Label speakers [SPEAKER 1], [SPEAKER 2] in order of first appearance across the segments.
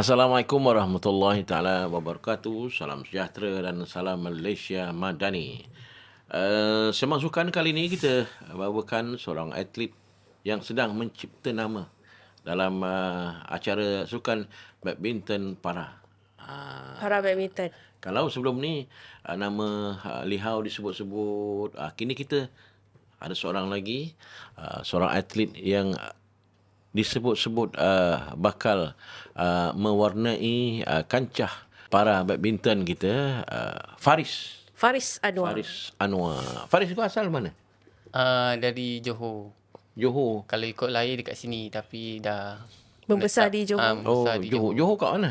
[SPEAKER 1] Assalamualaikum warahmatullahi taala wabarakatuh. Salam sejahtera dan salam Malaysia Madani. Uh, eh, semang sukan kali ini kita bawakan seorang atlet yang sedang mencipta nama dalam uh, acara sukan badminton para.
[SPEAKER 2] Uh, para badminton.
[SPEAKER 1] Kalau sebelum ni uh, nama uh, Lihau disebut-sebut, uh, kini kita ada seorang lagi uh, seorang atlet yang disebut-sebut uh, bakal uh, mewarnai uh, kancah para badminton kita uh, Faris
[SPEAKER 2] Faris Anwar Faris
[SPEAKER 1] Anwar
[SPEAKER 3] Faris kau asal mana? Uh, dari Johor Johor kalau ikut lahir dekat sini tapi dah
[SPEAKER 2] membesar letak, di Johor um, oh,
[SPEAKER 3] di Johor. Johor kat mana?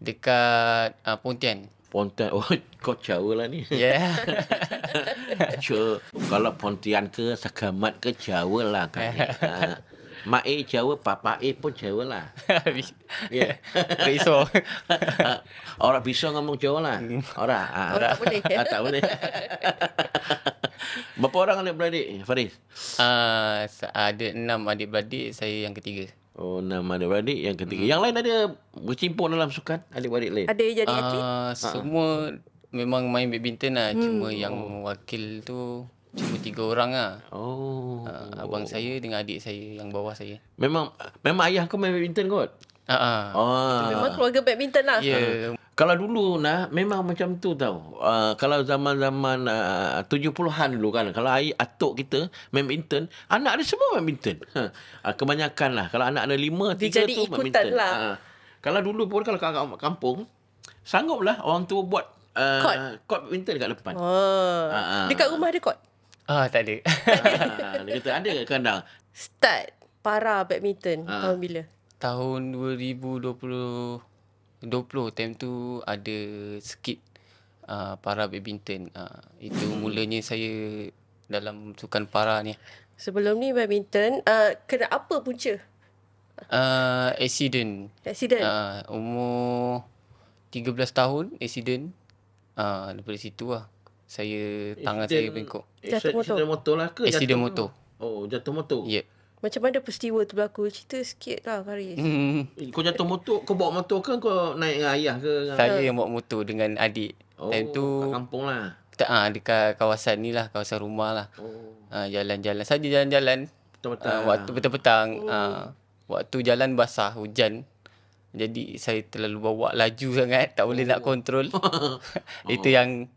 [SPEAKER 3] Dekat uh, Pontian Pontian oh kau Jawa lah ni
[SPEAKER 1] yeah ya. kalau Pontian ke Sakamat ke Jawa lah kan ah. Mak A Jawa, Papa A pun Jawa lah. Ya. Bisa. Orang bisa ngomong Jawa lah. Hmm. Orang. Ah, orang. tak boleh. Ah, tak boleh.
[SPEAKER 3] Berapa orang adik-beradik, Faris? Uh, ada enam adik-beradik, saya yang ketiga. Oh, enam adik beradik yang ketiga. Hmm. Yang lain ada bercimpun dalam sukan adik beradik lain? Ada jadi atlet? Uh, semua uh memang main badminton lah. Hmm. Cuma yang wakil tu cuma tiga orang lah. Oh. Uh, abang saya dengan adik saya yang bawah saya.
[SPEAKER 1] Memang memang ayah kau main badminton kot? Ha. Uh-uh. Ah. ah. ah. Memang keluarga
[SPEAKER 2] badminton lah. Ya. Yeah.
[SPEAKER 1] Uh. Kalau dulu nah memang macam tu tau. Uh, kalau zaman-zaman uh, 70-an dulu kan kalau ayah atuk kita main badminton, anak dia semua main badminton. Ha. Uh, kebanyakan lah kalau anak ada lima, tiga tu badminton. Jadi ikutan lah. Uh. Kalau dulu pun kalau kat kampung lah orang tu buat Uh, court. court badminton dekat
[SPEAKER 3] depan. Oh. Uh,
[SPEAKER 1] uh. Dekat
[SPEAKER 2] rumah dia court?
[SPEAKER 3] Ah, uh, tak ada. Ah, dia kata ada ke kandang?
[SPEAKER 2] Start para badminton uh. tahun bila?
[SPEAKER 3] Tahun 2020 20 time tu ada skip uh, para badminton. Uh, itu mulanya saya dalam sukan para ni.
[SPEAKER 2] Sebelum ni badminton, uh, kena apa punca?
[SPEAKER 3] Uh, accident. Accident? Uh, umur 13 tahun, accident. Uh, daripada situ lah saya eh, tangan saya bengkok.
[SPEAKER 1] Eh, jatuh motor. Jatuh motor lah ke? Eh, Accident motor.
[SPEAKER 3] Oh, jatuh motor. Ya. Yep.
[SPEAKER 2] Macam mana peristiwa tu berlaku? Cerita sikit lah Faris.
[SPEAKER 3] Hmm. Kau jatuh motor, kau bawa motor ke kau naik dengan ayah ke? Saya yang bawa motor dengan adik. Oh, Time tu, kat kampung lah. Tak, ha, dekat kawasan ni lah, kawasan rumah lah. Oh. Ha, jalan-jalan, saja jalan-jalan. Petang-petang. Ha, waktu petang-petang. Oh. Ha, waktu jalan basah, hujan. Jadi saya terlalu bawa laju sangat, tak boleh oh. nak kontrol. Itu oh. yang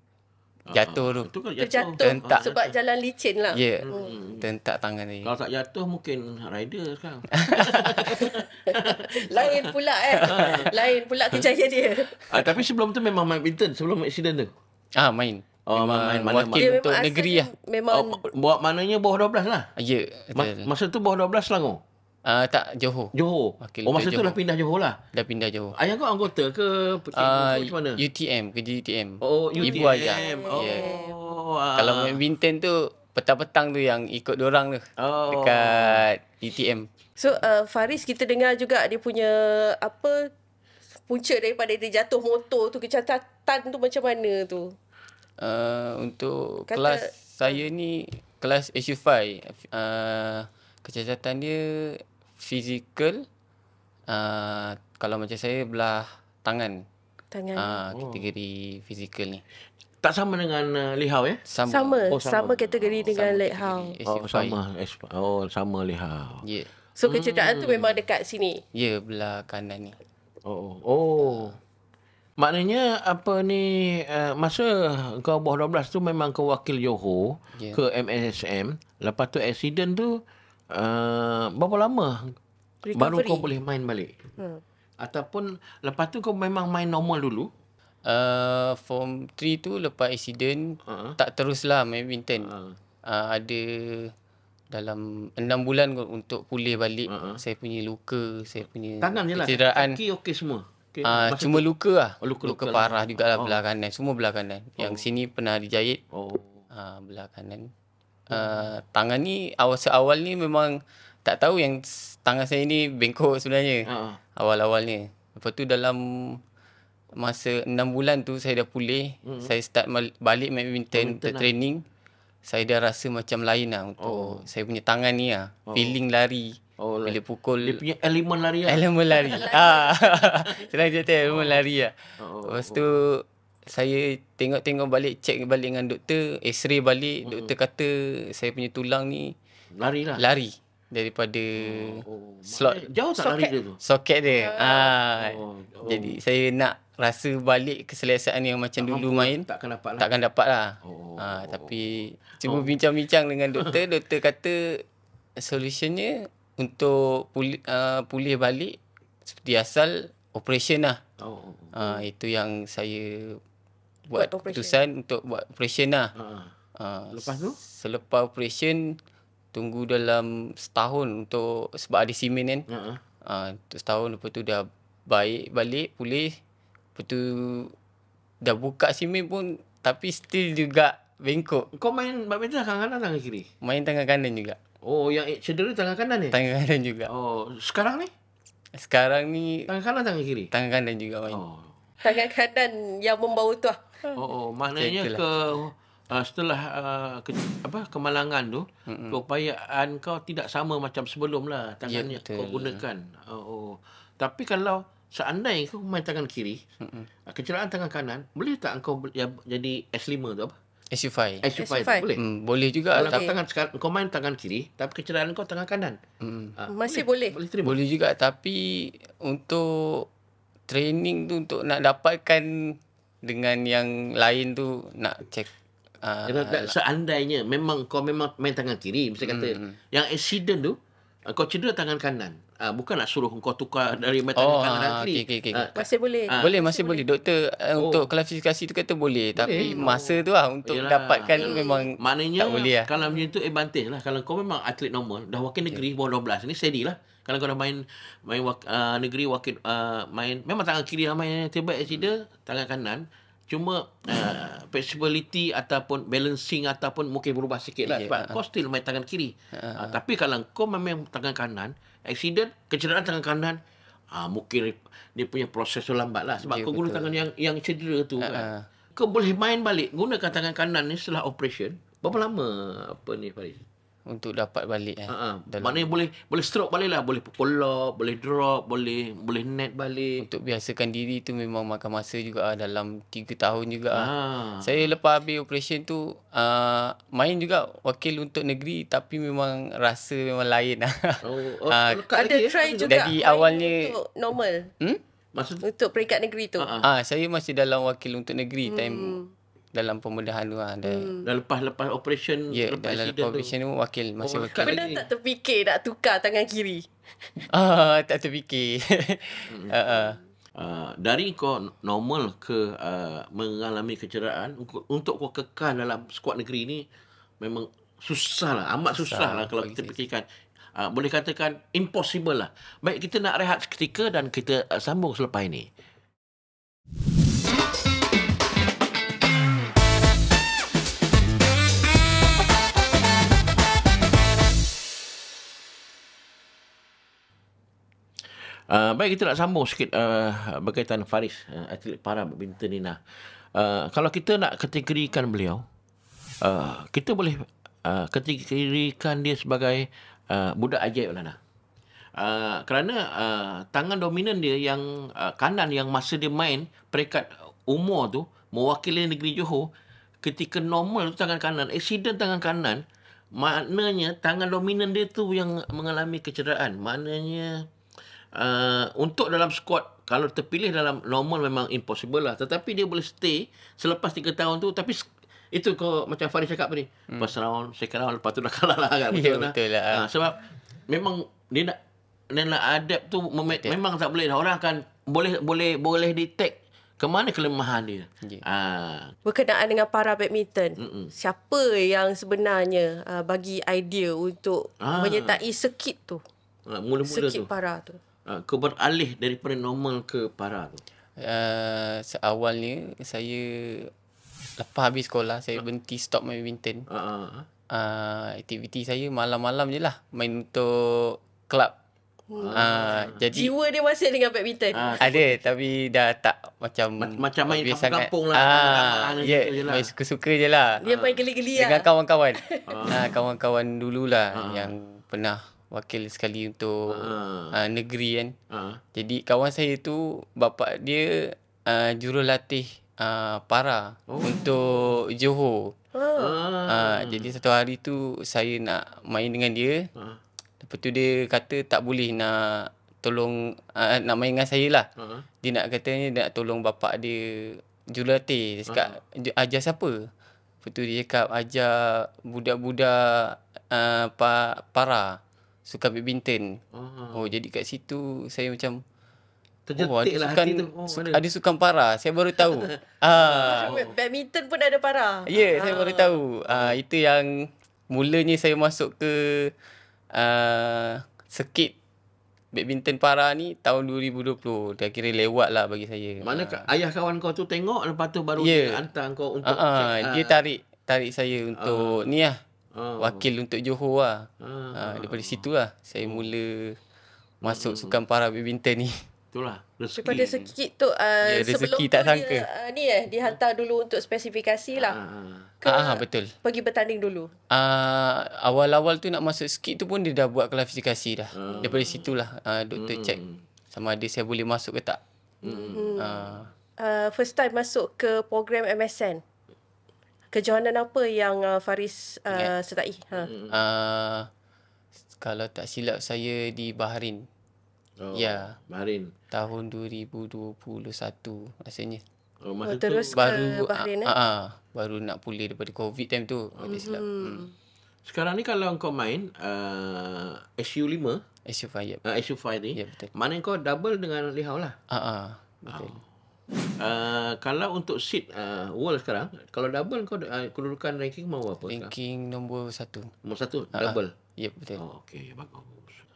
[SPEAKER 3] Ah, jatuh ah. tu. Itu kan jatuh. Tentak. Ah, sebab
[SPEAKER 2] jalan licin lah. Ya. Yeah. Hmm. hmm.
[SPEAKER 3] Tentak tangan ni. Kalau tak jatuh mungkin rider sekarang.
[SPEAKER 2] Lain pula eh. Lain pula kejaya dia.
[SPEAKER 1] Ah, tapi sebelum tu memang main badminton sebelum aksiden tu? Ah main. Oh, memang main mana wakil mana, untuk negeri lah. Memang... Oh, buat mananya bawah 12 lah? Ya. Yeah, Ma-
[SPEAKER 3] masa tu bawah 12 lah kau? uh, tak Johor. Johor. Wakil
[SPEAKER 1] oh masa tu dah pindah Johor lah.
[SPEAKER 3] Dah pindah Johor. Ayah kau anggota ke uh, macam mana? UTM, kerja UTM. Oh, UTM. Ibu ayah. Oh. Yeah.
[SPEAKER 2] Uh. Kalau
[SPEAKER 3] main Vinten tu petang-petang tu yang ikut orang tu. Oh. Dekat UTM.
[SPEAKER 2] So uh, Faris kita dengar juga dia punya apa punca daripada dia jatuh motor tu kecatatan tu macam mana tu?
[SPEAKER 3] Uh, untuk Kata, kelas saya ni kelas SU5 uh, kecacatan dia fizikal uh, kalau macam saya belah tangan. Tangan. Uh, kategori oh. fizikal ni. Tak sama dengan uh, Lihau ya? Sama. Sama, oh, sama. sama
[SPEAKER 2] kategori dengan Lihau. Oh, oh, sama.
[SPEAKER 3] Oh,
[SPEAKER 1] sama Lihau. Ya. Yeah.
[SPEAKER 2] So kecederaan tu hmm. memang dekat sini.
[SPEAKER 1] Ya, yeah, belah kanan ni. Oh. Oh. Uh. Maknanya apa ni uh, masa kau bawah 12 tu memang ke wakil Johor yeah. ke MSM lepas tu accident tu Ah, berapa lama
[SPEAKER 2] Recovery. baru kau boleh main balik? Hmm.
[SPEAKER 1] Ataupun
[SPEAKER 3] lepas tu kau memang main normal dulu? Uh, form 3 tu lepas accident, uh-huh. tak teruslah main badminton. Uh-huh. Ha. Ah, uh, ada dalam 6 bulan untuk pulih balik uh-huh. saya punya luka, saya punya Tangan kecederaan. Tangan je lah, okey semua?
[SPEAKER 1] Uh, cuma luka
[SPEAKER 3] lah. Oh, luka, luka, luka lah. parah lah. jugalah oh. belah kanan. Semua belah kanan. Oh. Yang sini pernah dijahit. Oh. Uh, belah kanan uh, tangan ni awal seawal ni memang tak tahu yang tangan saya ni bengkok sebenarnya. Uh-huh. Awal-awal ni. Lepas tu dalam masa enam bulan tu saya dah pulih, uh-huh. saya start mal- balik badminton ter- lah. training. Saya dah rasa macam lain lah untuk oh. saya punya tangan ni lah. Oh. Feeling lari. Oh, lari. Bila pukul. Dia punya elemen lari lah. Elemen lari. ah. Senang cakap elemen lari lah. Oh. Lepas oh, tu oh saya tengok-tengok balik, check balik dengan doktor, x-ray balik, hmm. doktor kata saya punya tulang ni lari lah. Lari daripada oh, oh, oh. slot eh, jauh tak lari dia tu soket dia ah, ah. oh, oh. jadi saya nak rasa balik keselesaan yang macam tak dulu main takkan dapat lah. takkan dapatlah oh, oh, ah oh, tapi oh. cuba oh. bincang-bincang dengan doktor doktor kata solutionnya untuk pulih, ah, uh, pulih balik seperti asal operation lah oh, oh. Ah, itu yang saya buat, buat keputusan untuk buat operation lah. Ha. ha. Lepas tu? Selepas operation, tunggu dalam setahun untuk, sebab ada simen kan. Ha, ha. ha. Untuk setahun lepas tu dah baik balik, pulih. Lepas tu dah buka simen pun tapi still juga bengkok. Kau main badminton tangan kanan tangan kiri? Main tangan kanan juga. Oh, yang eh, cedera tangan kanan ni? Tangan kanan juga. Oh, sekarang ni? Sekarang ni... Tangan kanan, tangan kiri? Tangan kanan juga main. Oh.
[SPEAKER 2] Tangan kanan yang membawa tu ah. Oh, oh
[SPEAKER 3] maknanya okay, ke
[SPEAKER 1] uh, setelah uh, ke, apa kemalangan tu, Mm-mm. kau tidak sama macam sebelum lah tangannya yeah, kau gunakan. Oh, oh, tapi kalau seandainya kau main tangan kiri, uh, kecelakaan tangan kanan, boleh tak kau ya, jadi S5 tu apa? S5. S5, S5. S5. S5. boleh. Mm, boleh juga. Kalau okay. tangan sekarang, kau main tangan kiri, tapi kecelakaan kau tangan
[SPEAKER 3] kanan. Mm. Uh, Masih boleh. Boleh, boleh, boleh juga, tapi untuk training tu untuk nak dapatkan dengan yang lain tu nak check uh, seandainya memang kau memang main tangan kiri mesti kata hmm. hmm. yang accident
[SPEAKER 1] tu ah, kau cedera tangan kanan ah, bukan nak suruh kau tukar dari main tangan oh, kanan ah, kiri. Okay, okay, okay.
[SPEAKER 2] Ah, masih boleh. Ah, boleh,
[SPEAKER 3] masih, boleh. boleh. Doktor oh. untuk klasifikasi tu kata boleh. boleh. Tapi masa tu lah untuk Yalah. dapatkan hmm. memang Maknanya, tak boleh lah.
[SPEAKER 1] Kalau macam tu advantage lah. Kalau kau memang atlet normal, dah wakil negeri, yeah. Hmm. bawah 12 ni, steady lah kalau kau dah main main wak, uh, negeri wakil uh, main memang tangan kiri ramai main terbaik accident hmm. tangan kanan cuma uh, flexibility ataupun balancing ataupun mungkin berubah sikit lah sebab uh, kau still main tangan kiri uh, uh, uh, tapi kalau kau memang tangan kanan accident kecederaan tangan kanan Ah mungkin dia punya proses tu lambat lah sebab yeah, kau guna tangan yang yang cedera tu uh-huh. kan. Kau boleh main balik gunakan tangan kanan ni setelah operation. Berapa lama apa ni Faris? untuk dapat balik eh. Uh-huh. Mana
[SPEAKER 3] boleh boleh stroke balik lah, boleh pukul lock, boleh drop, boleh boleh net balik. Untuk biasakan diri tu memang makan masa juga ah dalam 3 tahun juga ah. Ha. Saya lepas habis operation tu uh, main juga wakil untuk negeri tapi memang rasa memang lain ah. Oh, oh uh, ada eh?
[SPEAKER 2] try juga. Jadi
[SPEAKER 3] awalnya untuk normal. Hmm? Maksud
[SPEAKER 2] untuk peringkat negeri tu. Ah, uh-huh. uh,
[SPEAKER 3] saya masih dalam wakil untuk negeri hmm. time dalam pembedahan tu lah. Hmm. Dah lepas-lepas operation yeah, lepas dah lepas operation tu wakil masih oh, wakil. Pernah lagi. tak
[SPEAKER 2] terfikir nak tukar tangan kiri?
[SPEAKER 3] Ah, uh, tak terfikir. uh, uh.
[SPEAKER 1] Uh, dari kau normal ke uh, mengalami kecederaan untuk, untuk kau kekal dalam skuad negeri ni memang susah lah amat susah, lah kalau kita fikirkan uh, boleh katakan impossible lah baik kita nak rehat seketika dan kita uh, sambung selepas ini Ah, baik kita nak sambung sikit uh, berkaitan Faris, uh, atlet para badminton Nina. Uh, kalau kita nak kategorikan beliau, uh, kita boleh uh, kategorikan dia sebagai uh, budak ajaib lah uh, kerana uh, tangan dominan dia yang uh, kanan yang masa dia main peringkat umur tu mewakili negeri Johor ketika normal tu tangan kanan eksiden tangan kanan maknanya tangan dominan dia tu yang mengalami kecederaan maknanya uh, untuk dalam squad kalau terpilih dalam normal memang impossible lah tetapi dia boleh stay selepas 3 tahun tu tapi itu kau macam Farid cakap tadi hmm. first round second round lepas tu dah kalah lah kan ya, betul, yeah, betul lah, lah. Ha, sebab memang dia nak dia nak adapt tu mem- memang tak boleh dah. orang akan boleh boleh boleh detect ke mana kelemahan dia? Yeah. Ah.
[SPEAKER 2] Berkenaan dengan para badminton, Mm-mm. siapa yang sebenarnya uh, bagi idea untuk ah. menyertai sekit tu?
[SPEAKER 3] Ah, mula-mula sekit para tu. Ah, kau beralih daripada normal ke para tu? Uh, seawalnya saya lepas habis sekolah saya uh. berhenti stop main badminton. Uh, uh, uh. aktiviti saya malam-malam je lah main untuk kelab. Uh, ah. uh, ah, jadi jiwa
[SPEAKER 2] dia masih dengan badminton. Uh, ada
[SPEAKER 3] tapi dah tak macam Ma- macam main kampung, sangat. kampung lah. Uh, yeah, je ya, lah. main suka-suka je lah. Dia uh. main geli-geli lah. Dengan kawan-kawan. Uh. Uh, kawan-kawan dululah uh. yang pernah wakil sekali untuk uh uh, negeri kan. uh Jadi kawan saya tu bapa dia uh, jurulatih uh, para oh. untuk Johor. uh Uh, jadi satu hari tu saya nak main dengan dia. uh Lepas tu dia kata tak boleh nak tolong uh, nak main dengan saya lah. uh Dia nak kata ni nak tolong bapak dia jurulatih. Dia cakap uh ajar siapa? Lepas tu dia cakap ajar budak-budak uh, pa, para. uh Suka badminton uh ah. Oh jadi kat situ Saya macam Terjetik oh, lah hati tu oh, Ada sukan para Saya baru tahu ah.
[SPEAKER 2] Badminton pun ada para Ya yeah, uh saya
[SPEAKER 3] baru ah. tahu ah, Itu yang Mulanya saya masuk ke uh, ah, Sekit Badminton para ni Tahun 2020 Dia kira lewat lah bagi saya Mana uh. ayah kawan kau tu tengok Lepas tu baru yeah. dia
[SPEAKER 1] hantar kau untuk uh-huh. check, uh. Dia
[SPEAKER 3] tarik Tarik saya untuk uh. Ni lah oh. wakil untuk Johor lah. Oh. Ha, daripada situ lah saya oh. mula masuk oh. Hmm. sukan para badminton ni. Itulah rezeki. Daripada sikit
[SPEAKER 2] tu uh, ya, rezeki sebelum tak tu sangka. uh, ni eh dihantar dulu untuk spesifikasi lah. Ah.
[SPEAKER 3] Ah, betul.
[SPEAKER 2] Pergi bertanding dulu.
[SPEAKER 3] Ah, awal-awal tu nak masuk sikit tu pun dia dah buat kualifikasi dah. Hmm. Daripada situlah uh, doktor hmm. check sama ada saya boleh masuk ke tak. Hmm. Uh.
[SPEAKER 2] Uh, first time masuk ke program MSN kejohanan apa yang uh, Faris uh, sertai? Ha. Hmm.
[SPEAKER 3] Uh, kalau tak silap saya di Bahrain. Oh, ya. Baharin. Tahun 2021 rasanya. Oh, oh, terus tu ke baru ah, baharin. eh? Uh, uh, uh, baru nak pulih daripada COVID time tu. Oh. mm-hmm. silap. Hmm. Sekarang ni kalau kau main uh,
[SPEAKER 1] SU5 SU5 ya. Uh, SU5 ni. Ya, betul. Mana kau double dengan Lihau lah. Ha uh, Betul. Oh. Uh, kalau untuk seat uh, world sekarang, kalau double kau uh,
[SPEAKER 3] kedudukan ranking mau apa? Ranking sekarang? nombor satu. Nombor satu, uh-huh. double. Ya, yep, betul. Oh, okay, bagus.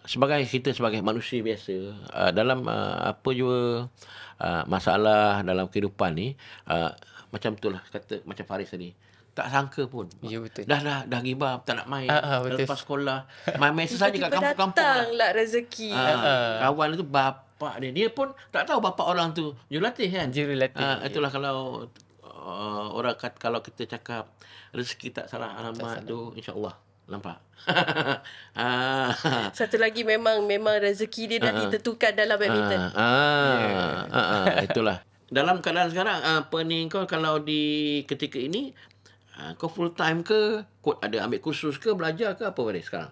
[SPEAKER 1] Sebagai kita sebagai manusia biasa, uh, dalam uh, apa juga uh, masalah dalam kehidupan ni, uh, macam lah kata macam Faris tadi tak sangka pun. Ya betul. Dah dah dah ghibah tak nak main. Uh, uh, Lepas sekolah main-main saja kat
[SPEAKER 2] kampung-kampung. lah, lah rezeki. Uh, uh.
[SPEAKER 1] Kawan tu bapak dia. Dia pun tak tahu bapak orang tu jurulatih kan. Jurulatih. Uh, itulah yeah. kalau uh, orang kat kalau kita cakap rezeki tak salah alamat tak tu insya-Allah nampak. ah.
[SPEAKER 2] Satu lagi memang memang rezeki dia dah uh, ditentukan dalam badminton.
[SPEAKER 1] Ah. Uh, uh, uh, uh, itulah. Dalam keadaan sekarang apa ni kau kalau di ketika ini
[SPEAKER 3] Ha, kau full time ke? Kau ada ambil kursus ke? Belajar ke? Apa balik sekarang?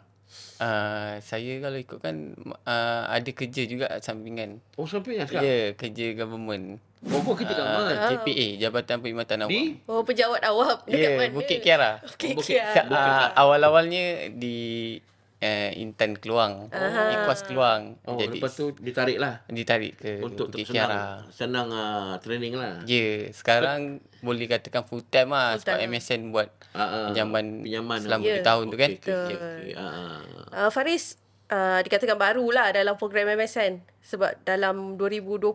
[SPEAKER 3] Uh, saya kalau ikut kan uh, ah, ada kerja juga sampingan. Oh sampingan sekarang? Ya, yeah, kerja government. Oh, kau kerja government? Uh, JPA, Jabatan Perkhidmatan Awam.
[SPEAKER 2] Oh, pejabat awam. Ya, yeah,
[SPEAKER 3] Bukit Kiara. Bukit Bukit Kiara. Uh, awal-awalnya di uh, eh, intern keluang oh. ikhlas keluang oh, jadi lepas tu ditarik lah ditarik ke untuk Bukit senang, Kiara lah. senang uh, training lah ya yeah, sekarang But, boleh katakan full time lah full-time. sebab MSN buat uh, uh, pinjaman, pinjaman selama yeah. tahun okay, tu kan okay, okay, okay. Uh.
[SPEAKER 2] Ya. Faris uh, dikatakan baru lah dalam program MSN sebab dalam 2020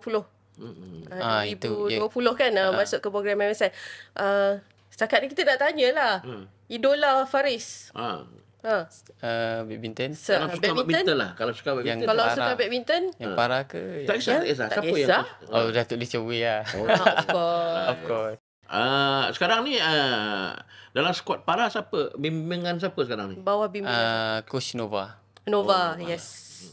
[SPEAKER 3] Uh,
[SPEAKER 1] mm-hmm.
[SPEAKER 2] ah, 2020 itu, ya. kan yeah. masuk ke program MSN uh, Setakat ni kita nak tanyalah hmm. Idola Faris ah. Ha.
[SPEAKER 3] Uh, badminton. So, kalau suka badminton, badminton lah. Kalau suka badminton. Yang kalau para,
[SPEAKER 2] badminton. Yang uh.
[SPEAKER 3] para ke? Tak kisah. Tak kisah. Siapa tak kisah. yang kisah. Oh,
[SPEAKER 1] Datuk Lee Chowee lah. Oh. of course. Of course. Uh, sekarang ni uh, dalam squad para siapa? Bimbingan siapa sekarang ni? Bawah bimbingan. Uh, Coach Nova.
[SPEAKER 2] Nova, oh, yes. Uh.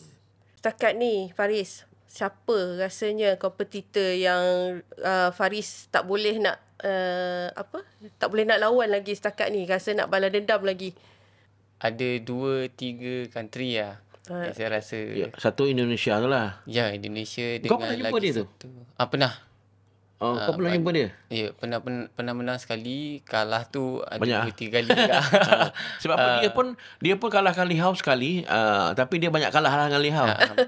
[SPEAKER 2] Setakat ni, Faris. Siapa rasanya kompetitor yang uh, Faris tak boleh nak uh, apa? Tak boleh nak lawan lagi setakat ni. Rasa nak balas dendam lagi
[SPEAKER 3] ada dua tiga country lah. yang saya rasa. Ya,
[SPEAKER 1] satu Indonesia tu lah.
[SPEAKER 3] Ya, Indonesia dengan lagi Kau pernah jumpa dia tu? Ah, pernah. Oh, kau uh, pernah jumpa dia? Ya, pernah, pernah, pernah menang sekali. Kalah tu ada banyak. dua tiga kali.
[SPEAKER 1] Sebab uh, dia ah. pun dia pun kalahkan Li Hao sekali. Uh, tapi dia banyak kalah lah dengan Li Hao.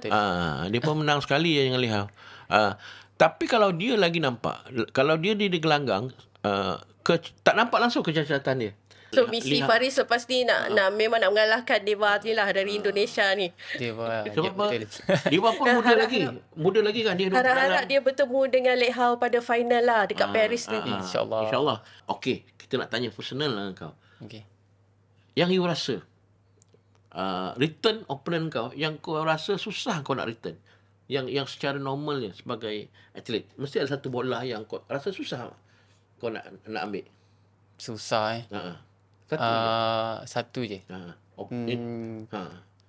[SPEAKER 1] Uh, dia pun menang sekali dengan Li Hao. Uh, tapi kalau dia lagi nampak, kalau dia di gelanggang, uh, ke, tak nampak langsung kecacatan dia.
[SPEAKER 2] So BC lihat. Lah. Faris lepas ni nak, ah. nak memang nak mengalahkan Deva ni lah dari uh, Indonesia ni.
[SPEAKER 1] Deva. Eh, ya, sebab apa? pun muda harap, lagi. Muda lagi kan dia. Harap-harap
[SPEAKER 2] dia bertemu dengan Lek Hao pada final lah dekat uh, Paris uh, ni.
[SPEAKER 1] InsyaAllah. InsyaAllah. Okay. Kita nak tanya personal lah kau. Okay. Yang you rasa uh, return opponent kau yang kau rasa susah kau nak return. Yang yang secara normalnya sebagai atlet. Mesti ada satu bola yang kau rasa susah kau nak nak ambil. Susah
[SPEAKER 3] eh. Uh-uh satu uh, je. satu je. Ha. Okay. Hmm, ha.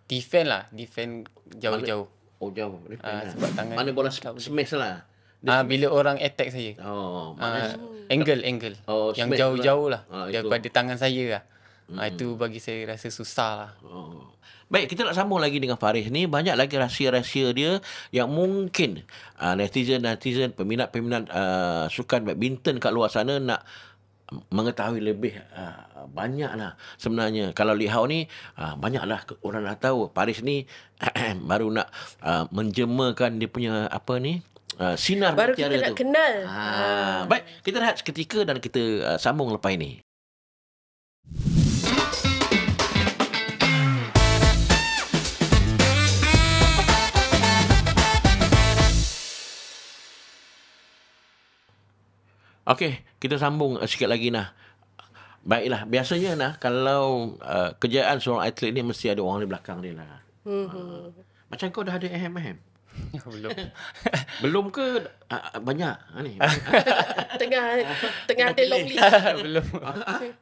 [SPEAKER 3] Defend lah, defend jauh-jauh. oh jauh. Uh, sebab ha. tangan. Mana bola smash lah. Ah uh, bila orang attack saya. Oh, uh, angle angle. Oh, yang jauh-jauh lah, lah. Ha, daripada tangan saya lah. Hmm. Uh, itu bagi saya rasa susah lah. Oh. Baik, kita nak sambung
[SPEAKER 1] lagi dengan Faris ni. Banyak lagi rahsia-rahsia dia yang mungkin uh, netizen-netizen, peminat-peminat uh, sukan badminton kat luar sana nak mengetahui lebih uh, banyaklah sebenarnya kalau lihau ni uh, banyaklah orang dah tahu Paris ni baru nak uh, menjemakan dia punya apa ni Uh, sinar baru kita nak tu.
[SPEAKER 2] kenal ha, ha.
[SPEAKER 1] baik kita rehat seketika dan kita uh, sambung lepas ini Okey, kita sambung eh, sikit lagi nah. Baiklah, biasanya nah kalau uh, eh, kejayaan seorang atlet ni mesti ada orang di belakang dia lah. Hmm. Uh, macam kau dah ada ahem-ahem. Belum. Belum ke uh, banyak ah, ni. tengah tengah ada long list. Belum.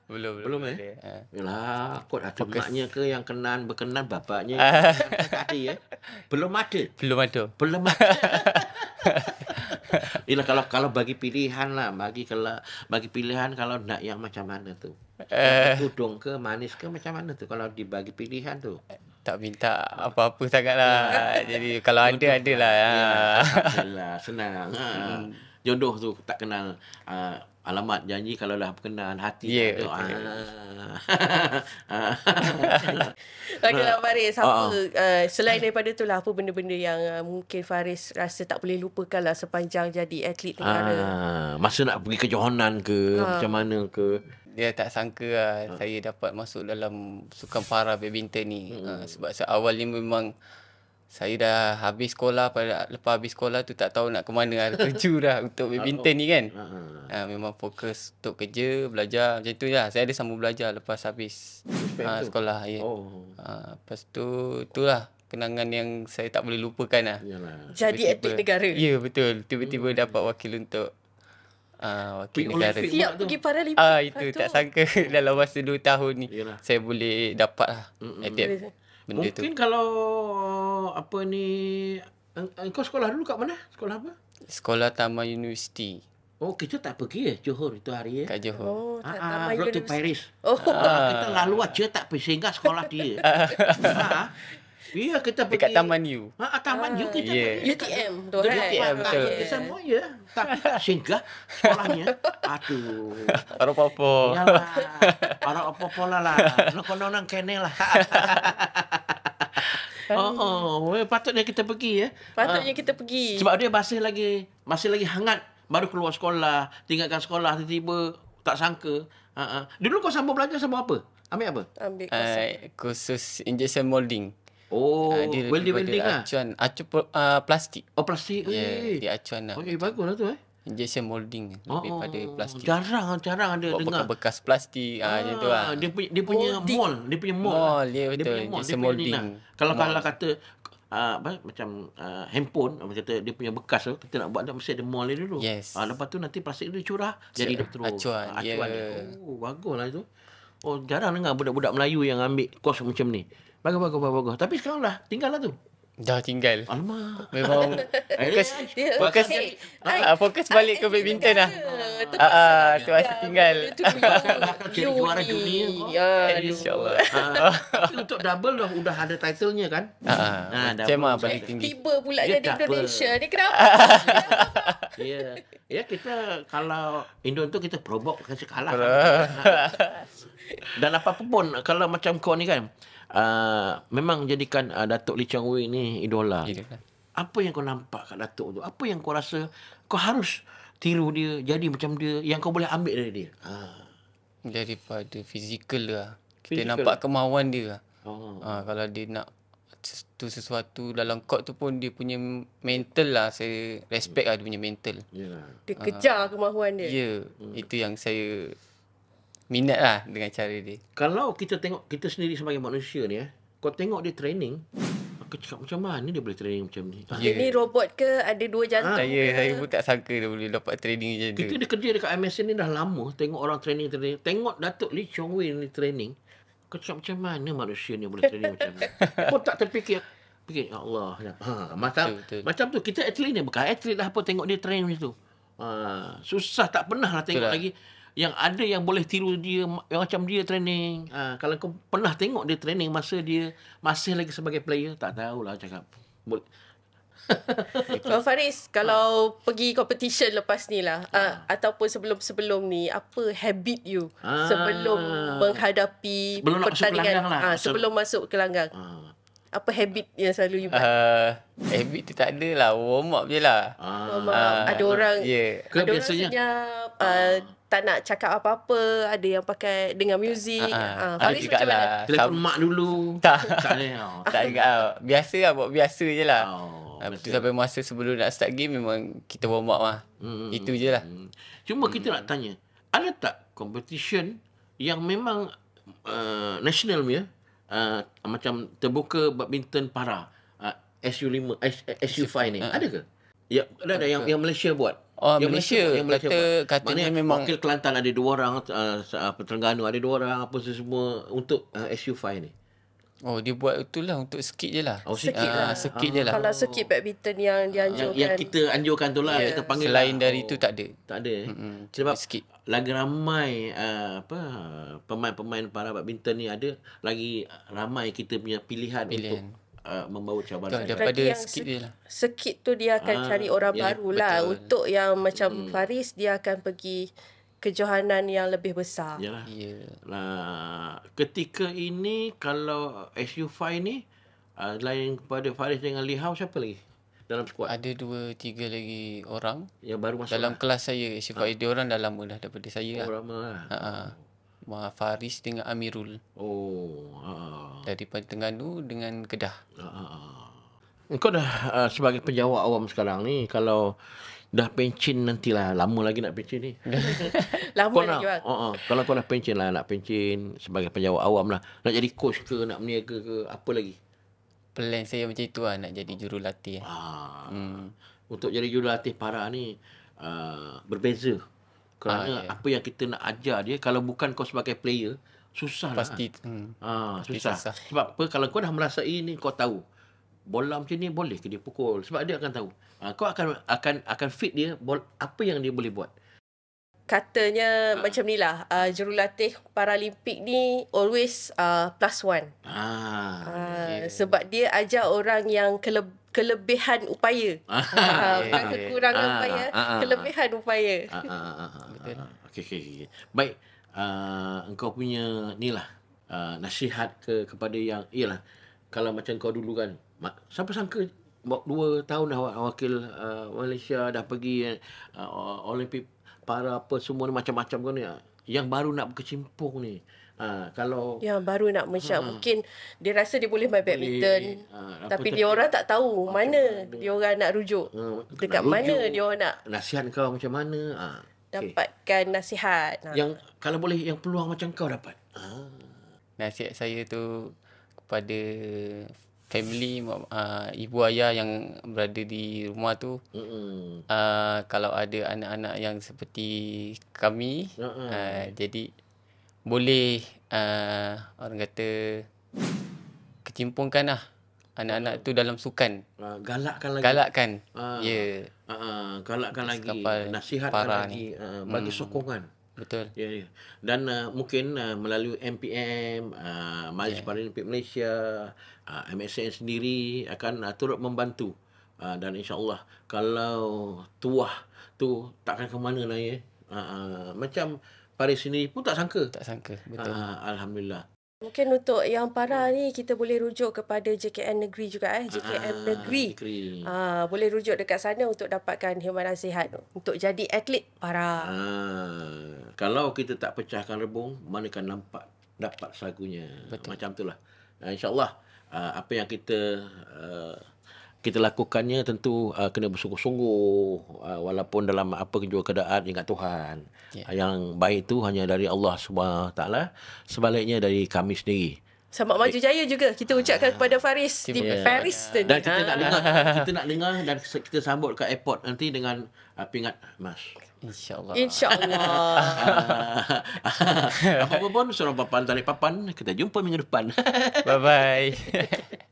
[SPEAKER 3] Belum. Belum eh.
[SPEAKER 1] Yalah, kod ada maknya ke yang kenal berkenan bapaknya tadi eh. Belum ada. Belum ada. Belum ada. Yalah, kalau kalau bagi pilihan lah, bagi kalau bagi pilihan kalau nak yang macam mana tu? Eh, kudung ke manis ke macam mana tu kalau dibagi pilihan tu? Eh, tak minta apa-apa sangatlah. Ya. Jadi kalau ada adalah. Ya. Yalah, senang. Ha. Hmm. Jodoh tu tak kenal uh, alamat janji kalau dah berkenan hati ya yeah, okay. ah. okay, lah, Faris apa uh-uh. uh, selain
[SPEAKER 2] daripada itulah apa benda-benda yang uh, mungkin Faris rasa tak boleh lupakan lah sepanjang jadi atlet negara
[SPEAKER 1] uh, masa nak pergi ke Johanan ke uh. macam mana ke
[SPEAKER 3] dia tak sangka lah uh. saya dapat masuk dalam sukan para badminton ni hmm. uh, sebab awal ni memang saya dah habis sekolah pada lepas habis sekolah tu tak tahu nak ke mana ada kerja dah untuk badminton ni kan. Ha, ha. ha, memang fokus untuk kerja, belajar macam tu lah. Saya ada sambung belajar lepas habis ha, sekolah. Ya. Oh. Ha, lepas tu, lah kenangan yang saya tak boleh lupakan lah. Yalah. Jadi atlet negara. Ya betul. Tiba-tiba hmm. dapat wakil untuk Uh, wakil Pink negara Siap Siap pergi
[SPEAKER 2] Paralympic Ah itu tak sangka
[SPEAKER 3] Dalam masa 2 tahun ni Yalah. Saya boleh dapat lah mm -mm benda mungkin tu.
[SPEAKER 1] kalau apa ni kau sekolah dulu kat mana? Sekolah apa?
[SPEAKER 3] Sekolah Taman Universiti. Oh, kita tak pergi ya Johor itu hari ya. Kat Johor. Oh, tak ah, ah, Road to
[SPEAKER 1] Paris. Oh, ah. kita lalu aja tak pergi sehingga sekolah dia. ha? Ya, yeah, kita
[SPEAKER 3] pergi. Dekat Taman U. Ha,
[SPEAKER 1] ah, Taman U kita yeah. pergi. UTM tu kan? UTM tu. Kita semua, ya. Tak,
[SPEAKER 3] singgah sekolahnya. Aduh. Orang apa-apa. Yalah.
[SPEAKER 1] Orang apa-apa lah lah. Nak-nak-nak kena lah.
[SPEAKER 2] Oh,
[SPEAKER 1] oh, patutnya kita pergi ya. Patutnya ah. kita pergi. Sebab dia masih lagi masih lagi hangat baru keluar sekolah, tinggalkan sekolah tiba-tiba tak sangka. Uh, uh. Dulu
[SPEAKER 3] kau sambung belajar sama apa? Ambil apa?
[SPEAKER 2] Ambil kursus. Uh,
[SPEAKER 3] kursus injection molding. Oh, uh, dia welding welding lah. Acuan, acuan uh, plastik. Oh, plastik. Yeah, dia acuan lah. Okay, bagus lah tu eh. Injection molding oh, pada plastik. Jarang, lah, jarang ada dengar. Bekas, plastik ah, macam tu lah. Ah, dia punya, dia punya molding. mold. Dia punya mold. Oh, lah. yeah, betul. Dia punya mold. Dia punya molding. Lah. Kalau kalau
[SPEAKER 1] kata uh, macam uh, handphone macam tu dia punya bekas tu kita nak buat dah mesti ada mold dia dulu. Yes. Uh, lepas tu nanti plastik dia curah C- jadi dah terus. Acuan. Uh, acuan yeah. dia. Ya. Oh, baguslah itu. Oh, jarang dengar budak-budak Melayu yang ambil kos macam ni. Bagus, bagus, bagus, bagus. Tapi sekarang dah
[SPEAKER 3] tinggal lah tu. Dah tinggal. Alamak. Memang fokus fokus hey, ah, fokus balik I, ke badminton lah. Ah, ah, tu asyik tinggal. Itu juara dunia. Ya, eh, insyaallah. Ah, untuk double dah udah ada titlenya kan?
[SPEAKER 1] Ha.
[SPEAKER 3] Ah, ah, balik tinggi.
[SPEAKER 2] Tiba pula dia di Indonesia ni kenapa?
[SPEAKER 1] Ya. Ya kita kalau Indo tu kita probok kasi kalah. Dan apa pun kalau macam kau ni kan, Ah, memang jadikan uh, Datuk Lee Chang Wei ni idola. Idola. Kan? Apa yang kau nampak kat Datuk tu? Apa yang kau rasa kau
[SPEAKER 3] harus tiru dia jadi macam dia yang kau boleh ambil dari dia? Ha. Daripada fizikal lah. Physical. Kita nampak lah? kemauan dia lah. Oh. Ha, kalau dia nak tu sesuatu dalam kot tu pun dia punya mental lah saya respect lah dia punya mental yeah. dia kejar kemahuan dia ya yeah, hmm. itu yang saya minat lah
[SPEAKER 1] dengan cara dia. Kalau kita tengok kita sendiri sebagai manusia ni eh, kau tengok dia training, aku cakap macam mana dia boleh training macam ni. Yeah. Ini
[SPEAKER 2] robot ke ada dua ah, jantung ha, ke?
[SPEAKER 1] Yeah, saya pun tak sangka
[SPEAKER 3] dia boleh dapat training macam kita tu. Kita dia
[SPEAKER 1] kerja dekat MSN ni dah lama tengok orang training training. Tengok Datuk Lee Chong Wei ni training. Kau cakap macam mana manusia ni boleh training macam ni. Aku tak terfikir. Fikir, ya Allah. Ya. Ha, macam, betul, betul. macam tu, kita atlet ni. Bukan atlet lah apa tengok dia training macam tu. Ha, susah tak pernah lah tengok betul lah. lagi yang ada yang boleh tiru dia yang macam dia training. Ha, kalau kau pernah tengok dia training masa dia masih lagi sebagai player, tak tahulah cakap. Boleh.
[SPEAKER 2] Kalau Faris, kalau ha. pergi competition lepas ni lah ha. uh, Ataupun sebelum-sebelum ni Apa habit you ha. sebelum menghadapi sebelum pertandingan lah. uh, Sebelum masuk ke langgang ha. Apa habit yang selalu you buat?
[SPEAKER 3] Uh, habit tu tak ada lah, warm up je lah ha. Warm up, uh, ada orang yeah. Ada orang
[SPEAKER 2] senyap ah. uh, tak nak cakap apa-apa ada yang pakai dengan muzik ah uh, uh, juga lah
[SPEAKER 3] telefon mak dulu tak tak oh. juga lah. biasa lah buat biasa je lah oh, uh, sampai masa sebelum nak start game memang kita warm up lah hmm. itu je lah hmm. cuma kita hmm. nak tanya ada tak competition yang
[SPEAKER 1] memang uh, national ya uh, macam terbuka badminton para uh, SU5 SU5 ni ada ke ya ada, ada yang yang Malaysia buat
[SPEAKER 3] Oh, yang Malaysia, yang Malaysia kata, kata katanya memang wakil
[SPEAKER 1] Kelantan ada dua orang uh, Terengganu ada dua orang apa semua untuk uh, SU5 ni. Oh dia buat itulah untuk sikit je lah. Oh sikit ah, ah. lah. sikit uh, je Kalau
[SPEAKER 2] sikit badminton yang dianjurkan. Yang,
[SPEAKER 1] kita anjurkan itulah lah. Yeah. Kita panggil lah. Selain lah. dari oh, itu tak ada. Tak ada. Mm-hmm. Sebab sikit. lagi ramai uh, apa pemain-pemain para badminton ni ada. Lagi ramai kita punya pilihan, pilihan. untuk uh, membawa cabaran tak, daripada skit dia lah
[SPEAKER 2] skit tu dia akan ah, cari orang yeah, ya, baru lah untuk yang macam hmm. Faris dia akan pergi kejohanan yang lebih besar
[SPEAKER 1] ya lah ya. yeah. ketika ini kalau SU5 ni uh, lain
[SPEAKER 3] kepada Faris dengan Lihau siapa lagi dalam squad ada dua tiga lagi orang yang baru masuk dalam lah. kelas saya SU5 ha. Ah. dia orang dah lama dah daripada saya lah. oh, lah. lama lah ha uh, Faris dengan Amirul. Oh. Ha. Dari Terengganu dengan Kedah. Ha. ha,
[SPEAKER 1] ha. Kau dah uh, sebagai penjawab awam sekarang ni kalau dah pencin nantilah lama lagi nak pencin ni. lama kau lagi nak, uh, uh, kalau kau dah pencin lah nak pencin sebagai penjawab awam lah. Nak jadi coach ke nak meniaga ke apa lagi? Plan saya macam tu lah nak jadi jurulatih. Ha. Hmm. Untuk jadi jurulatih para ni uh, berbeza Bukan, Kerana yeah. apa yang kita nak ajar dia Kalau bukan kau sebagai player Susah lah Pasti, hmm. ha, Pasti susah. susah Sebab apa Kalau kau dah merasai eh, ni Kau tahu Bola macam ni boleh ke dia pukul Sebab dia akan tahu ha, Kau akan akan akan fit dia bola, Apa yang dia boleh buat
[SPEAKER 2] Katanya ha. macam ni lah uh, Jurulatih Paralimpik ni Always uh, plus one ha. uh, yeah. Sebab dia ajar orang yang kelebihan kelebihan upaya. Ah, ah okay. Ah, kekurangan ah, upaya, ah, ah, kelebihan ah, upaya. Ah, ah, ah,
[SPEAKER 1] ah, Betul. Okey okey Baik, uh, engkau punya nilah uh, nasihat ke kepada yang iyalah kalau macam kau dulu kan. Siapa sangka buat 2 tahun dah wakil uh, Malaysia dah pergi uh, Olimpik para apa semua macam-macam kan ni. Yang baru nak berkecimpung ni. Ha, kalau yang
[SPEAKER 2] baru nak mencak ha, ha, mungkin dia rasa dia boleh main badminton eh,
[SPEAKER 1] ha, tapi dia orang
[SPEAKER 2] tak tahu apa mana apa dia orang nak rujuk
[SPEAKER 1] ha, dekat nak mana rujuk, dia orang nak nasihat
[SPEAKER 3] kau macam mana ha,
[SPEAKER 2] dapatkan okay. nasihat ha. yang
[SPEAKER 3] kalau boleh yang peluang macam kau dapat ha. nasihat saya tu kepada family uh, ibu ayah yang berada di rumah tu uh, kalau ada anak-anak yang seperti kami uh, jadi boleh uh, orang kata kecimpungkan lah anak-anak tu dalam sukan. Uh, galakkan lagi. Galakkan. Uh, ya. Yeah. Uh, ah, galakkan lagi.
[SPEAKER 1] Nasihatkan lagi. Uh, bagi hmm. sokongan. Betul. Ya, ya. Dan uh, mungkin uh, melalui MPM, uh, Majlis yeah. Paralimpik Malaysia, uh, MSN sendiri akan uh, turut membantu. Uh, dan insyaAllah kalau tuah tu takkan ke mana lah ya. Uh, uh, macam Paris sendiri pun tak sangka. Tak sangka, betul. Ha, Alhamdulillah.
[SPEAKER 2] Mungkin untuk yang parah ni kita boleh rujuk kepada JKN Negeri juga eh JKN Aa, ah, Negeri. negeri. Ah, boleh rujuk dekat sana untuk dapatkan himpunan nasihat untuk jadi atlet parah.
[SPEAKER 1] Aa, kalau kita tak pecahkan rebung, mana kan nampak dapat sagunya. Betul. Macam itulah. Insya-Allah apa yang kita kita lakukannya tentu uh, kena bersungguh-sungguh uh, walaupun dalam apa juga keadaan ingat Tuhan. Yeah. Uh, yang baik itu hanya dari Allah SWT. Sebaliknya dari kami sendiri.
[SPEAKER 2] Sama maju eh. jaya juga. Kita ucapkan uh, kepada Faris di yeah. Paris. Yeah. Dan kita nak ah. dengar. Kita nak
[SPEAKER 1] dengar dan kita sambut ke airport nanti dengan uh, pingat emas. InsyaAllah. InsyaAllah. Apa-apa pun, seorang papan tarik papan. Kita jumpa minggu depan. Bye-bye.